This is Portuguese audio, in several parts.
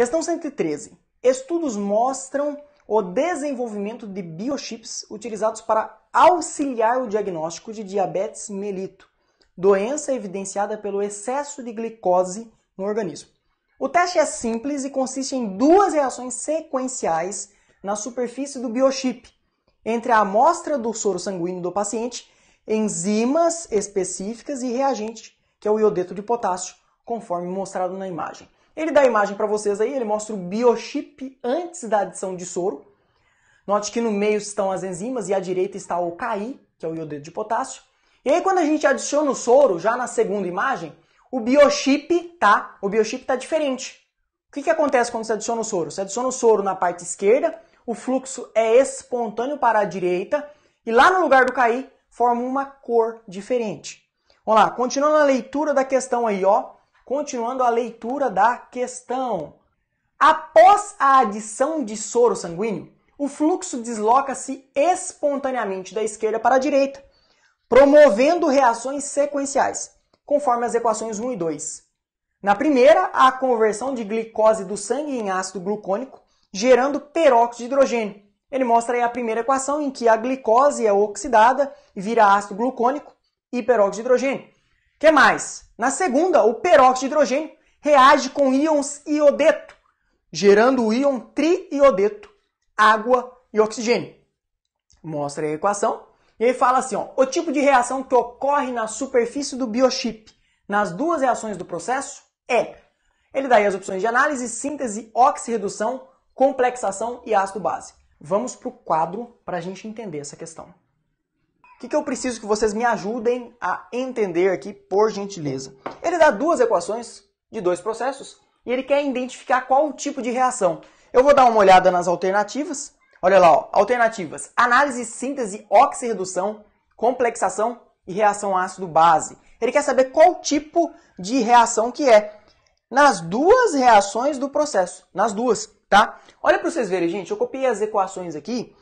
Questão 113. Estudos mostram o desenvolvimento de biochips utilizados para auxiliar o diagnóstico de diabetes mellito, doença evidenciada pelo excesso de glicose no organismo. O teste é simples e consiste em duas reações sequenciais na superfície do biochip, entre a amostra do soro sanguíneo do paciente, enzimas específicas e reagente, que é o iodeto de potássio, conforme mostrado na imagem. Ele dá a imagem para vocês aí, ele mostra o biochip antes da adição de soro. Note que no meio estão as enzimas e à direita está o KI, que é o iodeto de potássio. E aí quando a gente adiciona o soro, já na segunda imagem, o biochip tá, o biochip tá diferente. O que, que acontece quando você adiciona o soro? Você adiciona o soro na parte esquerda, o fluxo é espontâneo para a direita e lá no lugar do KI forma uma cor diferente. Vamos lá, continuando a leitura da questão aí, ó. Continuando a leitura da questão. Após a adição de soro sanguíneo, o fluxo desloca-se espontaneamente da esquerda para a direita, promovendo reações sequenciais, conforme as equações 1 e 2. Na primeira, a conversão de glicose do sangue em ácido glucônico, gerando peróxido de hidrogênio. Ele mostra aí a primeira equação em que a glicose é oxidada e vira ácido glucônico e peróxido de hidrogênio que mais? Na segunda, o peróxido de hidrogênio reage com íons iodeto, gerando o íon triiodeto, água e oxigênio. Mostra a equação. E ele fala assim, ó, o tipo de reação que ocorre na superfície do biochip nas duas reações do processo é... Ele dá aí as opções de análise, síntese, oxirredução, complexação e ácido-base. Vamos para o quadro para a gente entender essa questão que, que eu preciso que vocês me ajudem a entender aqui, por gentileza? Ele dá duas equações de dois processos e ele quer identificar qual o tipo de reação. Eu vou dar uma olhada nas alternativas. Olha lá, ó, alternativas: análise, síntese, oxirredução, complexação e reação ácido-base. Ele quer saber qual tipo de reação que é nas duas reações do processo, nas duas, tá? Olha para vocês verem, gente, eu copiei as equações aqui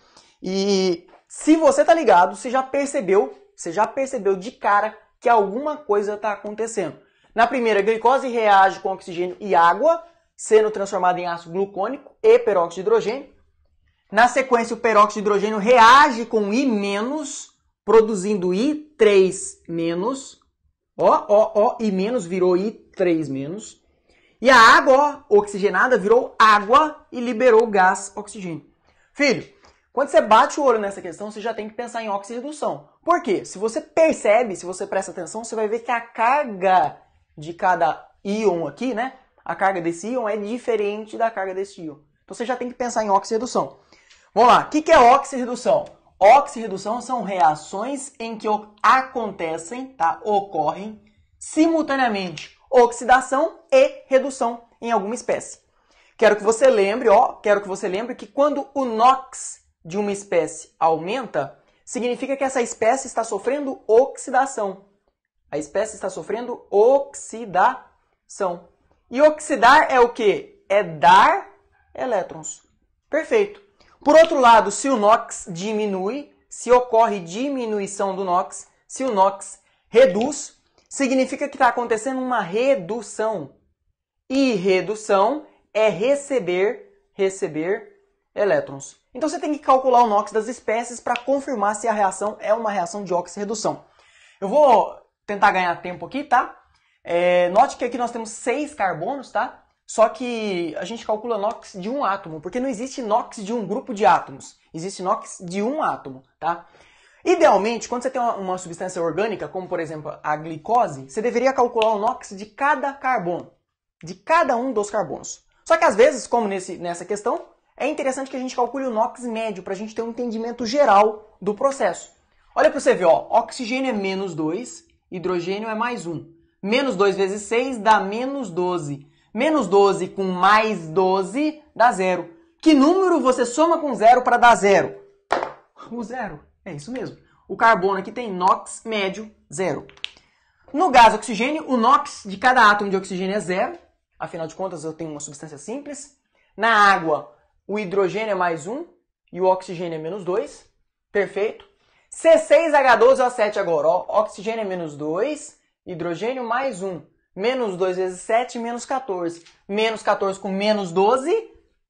e se você tá ligado, você já percebeu, você já percebeu de cara que alguma coisa está acontecendo. Na primeira, a glicose reage com oxigênio e água, sendo transformada em ácido glucônico e peróxido de hidrogênio. Na sequência, o peróxido de hidrogênio reage com I-, produzindo I3-. Ó, ó, ó, I- virou I3-. E a água oxigenada virou água e liberou gás oxigênio. Filho, quando você bate o olho nessa questão, você já tem que pensar em oxirredução. Por quê? Se você percebe, se você presta atenção, você vai ver que a carga de cada íon aqui, né? A carga desse íon é diferente da carga desse íon. Então você já tem que pensar em oxirredução. Vamos lá, o que, que é oxirredução? Oxirredução são reações em que acontecem, tá? ocorrem simultaneamente oxidação e redução em alguma espécie. Quero que você lembre, ó, quero que você lembre que quando o NOx de uma espécie aumenta, significa que essa espécie está sofrendo oxidação. A espécie está sofrendo oxidação. E oxidar é o que? É dar elétrons. Perfeito. Por outro lado, se o NOx diminui, se ocorre diminuição do NOx, se o NOx reduz, significa que está acontecendo uma redução. E redução é receber, receber elétrons. Então você tem que calcular o NOx das espécies para confirmar se a reação é uma reação de oxirredução. Eu vou tentar ganhar tempo aqui, tá? É, note que aqui nós temos seis carbonos, tá? Só que a gente calcula NOx de um átomo, porque não existe NOx de um grupo de átomos. Existe NOx de um átomo, tá? Idealmente, quando você tem uma, substância orgânica, como por exemplo a glicose, você deveria calcular o NOx de cada carbono, de cada um dos carbonos. Só que às vezes, como nesse, nessa questão, é interessante que a gente calcule o NOx médio para a gente ter um entendimento geral do processo. Olha para você ver, ó, oxigênio é menos 2, hidrogênio é mais 1. Menos 2 vezes 6 dá menos 12. Menos 12 com mais 12 dá zero. Que número você soma com zero para dar zero? O zero. É isso mesmo. O carbono aqui tem NOx médio zero. No gás oxigênio, o NOx de cada átomo de oxigênio é zero. Afinal de contas, eu tenho uma substância simples. Na água, o hidrogênio é mais 1 e o oxigênio é menos 2. Perfeito. C6H12O7 agora, ó. Oxigênio é menos 2, hidrogênio mais 1. Menos 2 vezes 7, menos 14. Menos 14 com menos 12.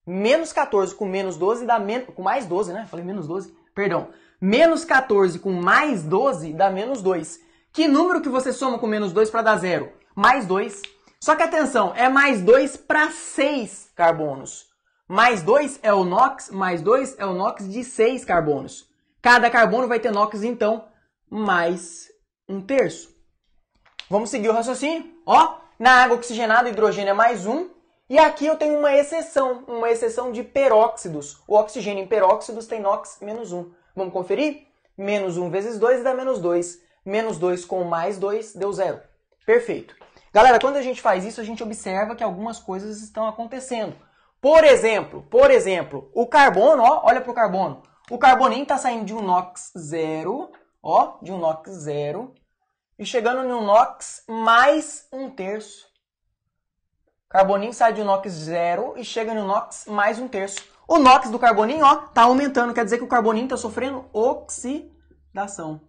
Menos 14 com menos 12 dá menos. Com mais 12, né? Falei menos 12. Perdão. Menos 14 com mais 12 dá menos 2. Que número que você soma com menos 2 para dar zero? Mais 2. Só que atenção, é mais 2 para 6 carbonos. Mais 2 é o NOx, mais 2 é o NOx de 6 carbonos. Cada carbono vai ter NOx, então, mais um terço. Vamos seguir o raciocínio? Ó, na água oxigenada, o hidrogênio é mais um. E aqui eu tenho uma exceção, uma exceção de peróxidos. O oxigênio em peróxidos tem NOx menos um. Vamos conferir? Menos um vezes 2 dá menos 2. Menos 2 com mais 2 deu zero. Perfeito. Galera, quando a gente faz isso, a gente observa que algumas coisas estão acontecendo. Por exemplo, por exemplo, o carbono, ó, olha para o carbono. O carboninho está saindo de um NOx zero, ó, de um NOx zero, e chegando em um NOx mais um terço. Carboninho sai de um NOx zero e chega no NOx mais um terço. O NOx do carboninho, ó, tá aumentando, quer dizer que o carboninho está sofrendo oxidação.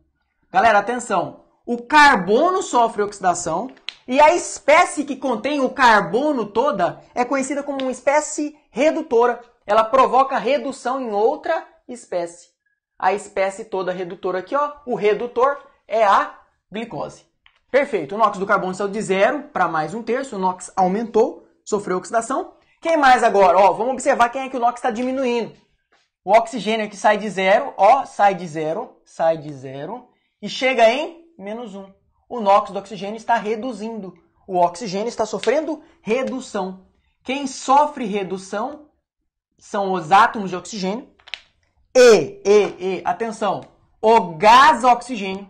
Galera, atenção. O carbono sofre oxidação, e a espécie que contém o carbono toda é conhecida como uma espécie redutora. Ela provoca redução em outra espécie. A espécie toda redutora aqui, ó, o redutor é a glicose. Perfeito. O NOx do carbono saiu de zero para mais um terço. O NOx aumentou, sofreu oxidação. Quem mais agora? Ó, vamos observar quem é que o NOx está diminuindo. O oxigênio que sai de zero, ó, sai de zero, sai de zero e chega em menos um o NOx do oxigênio está reduzindo. O oxigênio está sofrendo redução. Quem sofre redução são os átomos de oxigênio. E, e, e, atenção, o gás oxigênio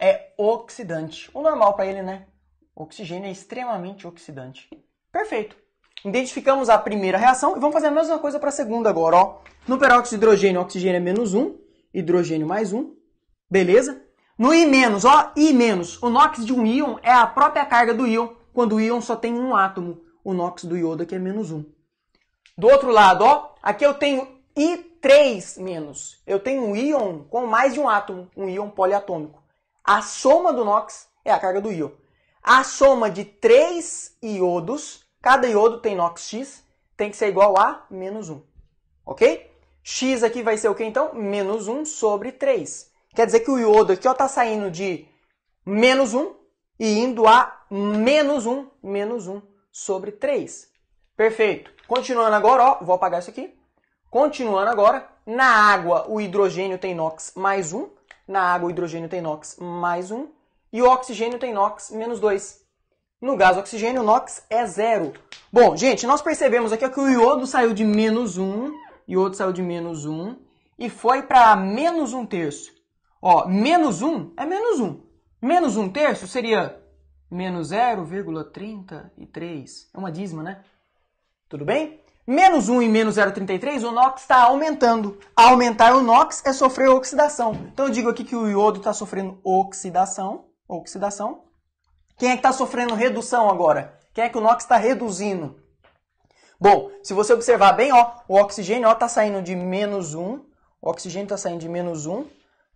é oxidante. O normal para ele, né? O oxigênio é extremamente oxidante. Perfeito. Identificamos a primeira reação e vamos fazer a mesma coisa para a segunda agora. Ó. No peróxido de hidrogênio, oxigênio é menos 1, hidrogênio mais 1. Beleza? No I-, ó, I-, o NOx de um íon é a própria carga do íon, quando o íon só tem um átomo. O NOx do iodo aqui é menos um. Do outro lado, ó, aqui eu tenho I3 menos. Eu tenho um íon com mais de um átomo, um íon poliatômico. A soma do NOx é a carga do íon. A soma de três iodos, cada iodo tem NOx X, tem que ser igual a menos um, Ok? X aqui vai ser o que então? Menos um sobre três Quer dizer que o iodo aqui está saindo de menos 1 e indo a menos 1, menos 1 sobre 3. Perfeito. Continuando agora, ó, vou apagar isso aqui. Continuando agora, na água o hidrogênio tem NOx mais 1, na água o hidrogênio tem NOx mais 1 e o oxigênio tem NOx menos 2. No gás oxigênio, o NOx é zero. Bom, gente, nós percebemos aqui que o iodo saiu de menos 1, iodo saiu de menos 1 e foi para menos 1 terço. Ó, menos 1 é menos 1. Menos 1 terço seria menos 0,33. É uma dízima, né? Tudo bem? Menos 1 e menos 0,33, o NOx está aumentando. Aumentar o NOx é sofrer oxidação. Então eu digo aqui que o iodo está sofrendo oxidação. Oxidação. Quem é que está sofrendo redução agora? Quem é que o NOx está reduzindo? Bom, se você observar bem, ó, o oxigênio está saindo de menos 1. O oxigênio está saindo de menos 1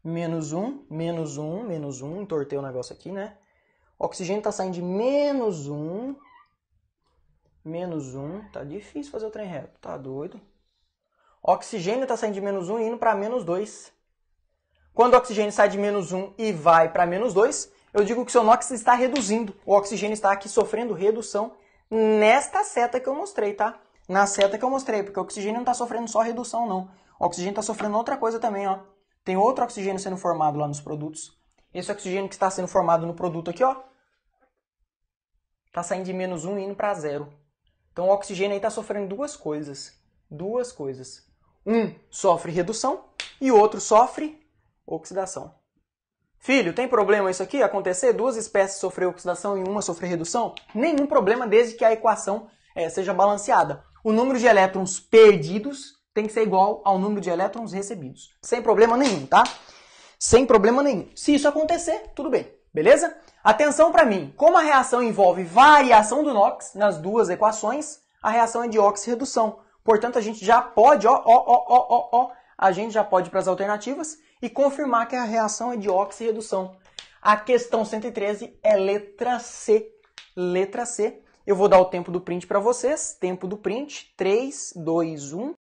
menos 1, menos 1, menos 1, entortei o negócio aqui, né? O oxigênio está saindo de menos 1, menos 1, tá difícil fazer o trem reto, tá doido? O oxigênio está saindo de menos 1 e indo para menos 2. Quando o oxigênio sai de menos 1 e vai para menos 2, eu digo que o seu NOx está reduzindo. O oxigênio está aqui sofrendo redução nesta seta que eu mostrei, tá? Na seta que eu mostrei, porque o oxigênio não está sofrendo só redução, não. O oxigênio está sofrendo outra coisa também, ó tem outro oxigênio sendo formado lá nos produtos. Esse oxigênio que está sendo formado no produto aqui, ó, está saindo de menos 1 e indo para zero. Então o oxigênio aí está sofrendo duas coisas. Duas coisas. Um sofre redução e o outro sofre oxidação. Filho, tem problema isso aqui acontecer? Duas espécies sofrer oxidação e uma sofrer redução? Nenhum problema desde que a equação é, seja balanceada. O número de elétrons perdidos tem que ser igual ao número de elétrons recebidos. Sem problema nenhum, tá? Sem problema nenhum. Se isso acontecer, tudo bem, beleza? Atenção para mim, como a reação envolve variação do NOx nas duas equações, a reação é de oxirredução. Portanto, a gente já pode, ó, ó, ó, ó, ó, ó, a gente já pode ir para as alternativas e confirmar que a reação é de oxirredução. A questão 113 é letra C. Letra C. Eu vou dar o tempo do print para vocês. Tempo do print, 3, 2, 1.